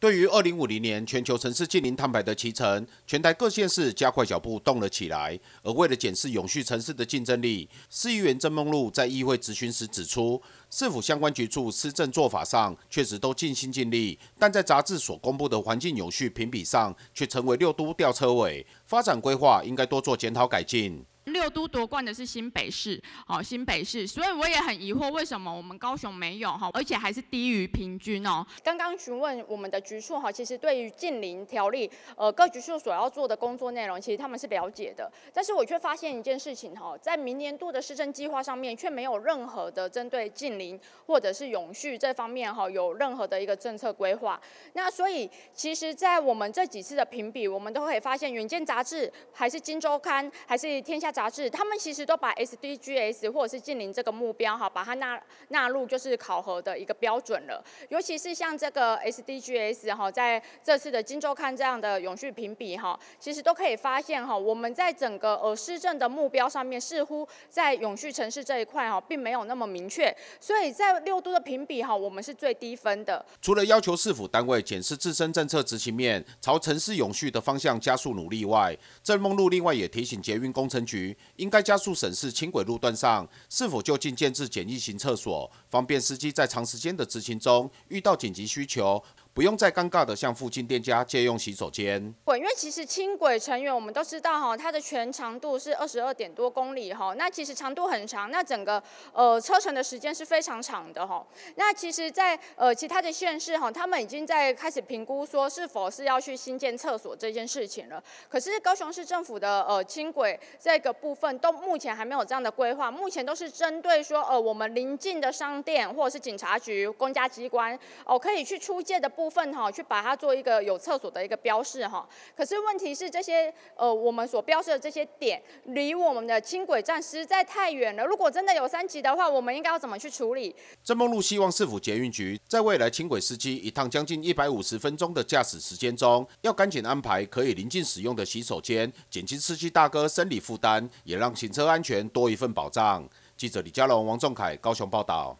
对于二零五零年全球城市近零碳排的骑程，全台各县市加快脚步动了起来。而为了检视永续城市的竞争力，市议员郑梦露在议会质询时指出，市府相关局处施政做法上确实都尽心尽力，但在杂志所公布的环境永续评比上，却成为六都吊车尾，发展规划应该多做检讨改进。六都夺冠的是新北市，哦，新北市，所以我也很疑惑，为什么我们高雄没有哈，而且还是低于平均哦。刚刚询问我们的局处哈，其实对于近邻条例，呃，各局处所要做的工作内容，其实他们是了解的，但是我却发现一件事情哈，在明年度的市政计划上面，却没有任何的针对近邻或者是永续这方面哈，有任何的一个政策规划。那所以，其实在我们这几次的评比，我们都可以发现，远见杂志还是金周刊还是天下。杂志，他们其实都把 SDGs 或者是近邻这个目标哈，把它纳纳入就是考核的一个标准了。尤其是像这个 SDGs 哈，在这次的金州看这样的永续评比哈，其实都可以发现哈，我们在整个呃施政的目标上面，似乎在永续城市这一块哈，并没有那么明确。所以在六都的评比哈，我们是最低分的。除了要求市府单位检视自身政策执行面，朝城市永续的方向加速努力外，郑梦露另外也提醒捷运工程局。应该加速审视轻轨路段上是否就近建置简易型厕所，方便司机在长时间的执勤中遇到紧急需求。不用再尴尬的向附近店家借用洗手间。我因为其实轻轨成员，我们都知道哈，它的全长度是二十二点多公里哈。那其实长度很长，那整个呃车程的时间是非常长的哈。那其实，在呃其他的县市哈，他们已经在开始评估说是否是要去新建厕所这件事情了。可是高雄市政府的呃轻轨这个部分，都目前还没有这样的规划，目前都是针对说呃我们邻近的商店或者是警察局、公家机关哦，可以去出借的部。部分哈，去把它做一个有厕所的一个标示哈。可是问题是，这些呃，我们所标示的这些点，离我们的轻轨站实在太远了。如果真的有三级的话，我们应该要怎么去处理？郑梦露希望市府捷运局在未来轻轨司机一趟将近一百五十分钟的驾驶时间中，要赶紧安排可以临近使用的洗手间，减轻司机大哥生理负担，也让行车安全多一份保障。记者李佳龙、王仲凯高雄报道。